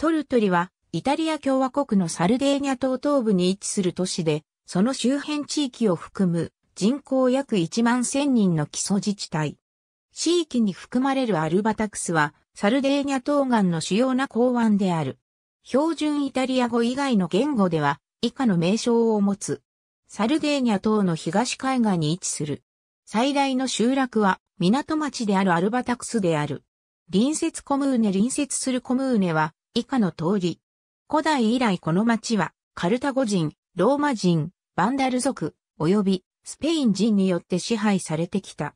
トルトリは、イタリア共和国のサルデーニャ島東部に位置する都市で、その周辺地域を含む人口約1万1000人の基礎自治体。地域に含まれるアルバタクスは、サルデーニャ島岸の主要な港湾である。標準イタリア語以外の言語では、以下の名称を持つ。サルデーニャ島の東海岸に位置する。最大の集落は、港町であるアルバタクスである。隣接コムーネ隣接するコムーネは、以下の通り。古代以来この町は、カルタゴ人、ローマ人、バンダル族、及びスペイン人によって支配されてきた。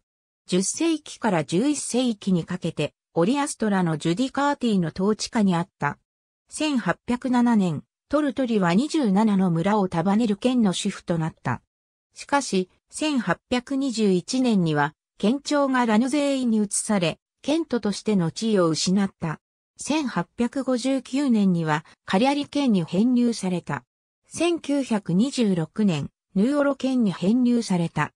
10世紀から11世紀にかけて、オリアストラのジュディカーティの統治下にあった。1807年、トルトリは27の村を束ねる県の主婦となった。しかし、1821年には、県庁がラヌゼーイに移され、県都としての地位を失った。1859年にはカリアリ県に編入された。1926年、ヌーオロ県に編入された。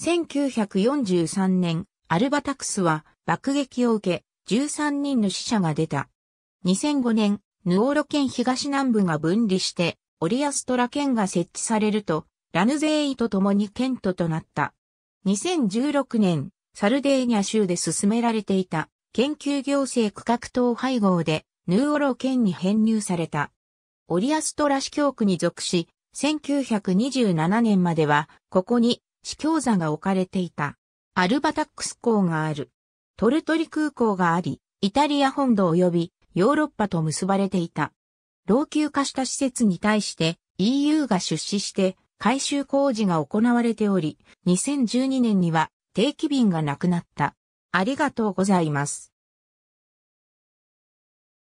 1943年、アルバタクスは爆撃を受け、13人の死者が出た。2005年、ヌオロ県東南部が分離して、オリアストラ県が設置されると、ラヌゼイと共に県都となった。2016年、サルデーニャ州で進められていた研究行政区画等配合で、ヌーオロ県に編入された。オリアストラ市教区に属し、1927年までは、ここに、市教座が置かれていた。アルバタックス港がある。トルトリ空港があり、イタリア本土及びヨーロッパと結ばれていた。老朽化した施設に対して EU が出資して改修工事が行われており、2012年には定期便がなくなった。ありがとうございます。